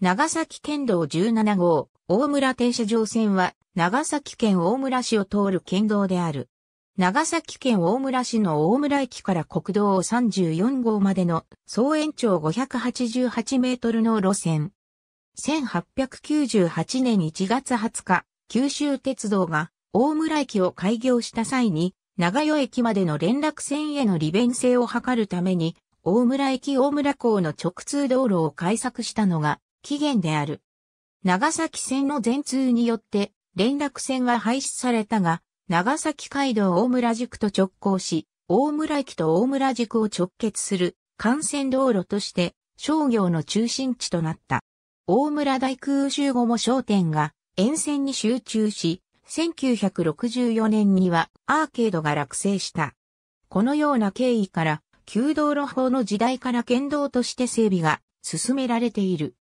長崎県道17号、大村停車場線は、長崎県大村市を通る県道である。長崎県大村市の大村駅から国道34号までの総延長588メートルの路線。1898年1月20日、九州鉄道が大村駅を開業した際に、長与駅までの連絡線への利便性を図るために、大村駅大村港の直通道路を開削したのが起源である。長崎線の全通によって連絡線は廃止されたが、長崎街道大村宿と直行し、大村駅と大村宿を直結する幹線道路として商業の中心地となった。大村大空襲後も商店が沿線に集中し、1964年にはアーケードが落成した。このような経緯から、旧道路法の時代から県道として整備が進められている。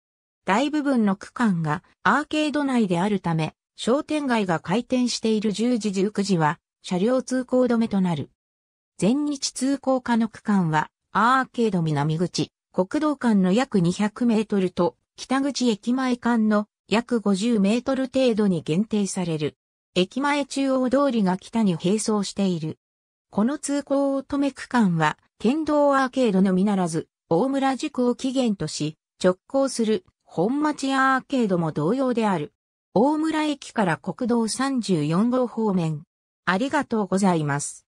大部分の区間がアーケード内であるため、商店街が開店している10時19時は車両通行止めとなる。全日通行可の区間はアーケード南口、国道間の約200メートルと北口駅前間の約50メートル程度に限定される。駅前中央通りが北に並走している。この通行を止め区間は、県道アーケードのみならず、大村塾を起源とし、直行する本町アーケードも同様である。大村駅から国道34号方面。ありがとうございます。